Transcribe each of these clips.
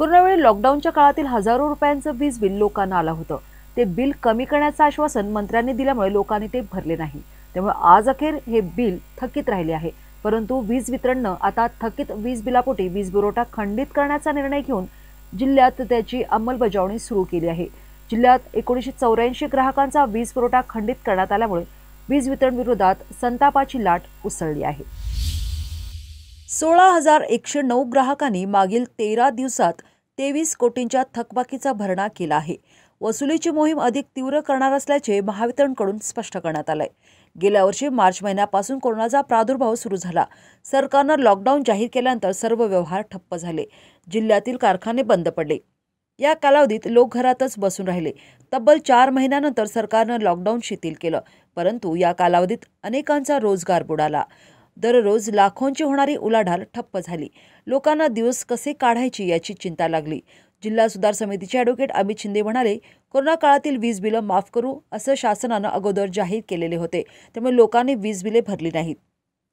कोरोनावेळी लॉकडाऊनच्या काळातील हजारो रुपयांचं वीज बिल लोकांना आलं होतं ते बिल कमी करण्याचं आश्वासन मंत्र्यांनी दिल्यामुळे लोकांनी ते भरले नाही त्यामुळे आज अखेर हे बिल थकीत राहिले आहे परंतु वीज वितरणनं आता थकीत वीज बिलापोटी वीज पुरवठा खंडित करण्याचा निर्णय घेऊन जिल्ह्यात त्याची अंमलबजावणी सुरू केली आहे जिल्ह्यात एकोणीसशे चौऱ्याऐंशी ग्राहकांचा वीज पुरवठा खंडित करण्यात आल्यामुळे वीज वितरण विरोधात संतापाची लाट उसळली आहे सोळा हजार एकशे नऊ ग्राहकांनी मागील तेरा दिवसात तेवीस कोटींच्या थकबाकीचा भरणा केला आहे वसुलीची मोहीम अधिक तीव्र करणार असल्याचे महावितरणकडून स्पष्ट करण्यात आलंय गेल्या वर्षी मार्च महिन्यापासून कोरोनाचा प्रादुर्भाव सुरू झाला सरकारनं लॉकडाऊन जाहीर केल्यानंतर सर्व व्यवहार ठप्प झाले जिल्ह्यातील कारखाने बंद पडले या कालावधीत लोक घरातच बसून राहिले तब्बल चार महिन्यानंतर सरकारनं लॉकडाऊन शिथिल केलं परंतु या कालावधीत अनेकांचा रोजगार बुडाला दररोज लाखोंची होणारी उलाढाल ठप्प झाली लोकांना दिवस कसे काढायची याची चिंता लागली जिल्हा सुधार समितीचे ॲडव्होकेट अमित शिंदे म्हणाले कोरोना काळातील वीज बिलं माफ करू असं शासनानं अगोदर जाहीर केलेले होते त्यामुळे लोकांनी वीज बिले भरली नाहीत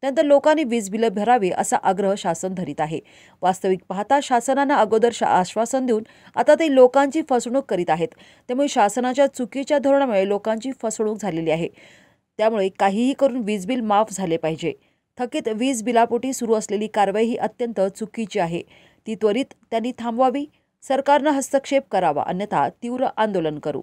त्यानंतर लोकांनी वीज बिलं भरावी असा आग्रह शासन धरीत आहे वास्तविक पाहता शासनानं अगोदर शा आश्वासन देऊन आता ते लोकांची फसवणूक करीत आहेत त्यामुळे शासनाच्या चुकीच्या धोरणामुळे लोकांची फसवणूक झालेली आहे त्यामुळे काहीही करून वीज बिल माफ झाले पाहिजे थकीत वीज बिलापोटी सुरू असलेली कारवाई ही अत्यंत चुकीची आहे ती त्वरित त्यांनी थांबवावी सरकारनं हस्तक्षेप करावा अन्यथा तीव्र आंदोलन करू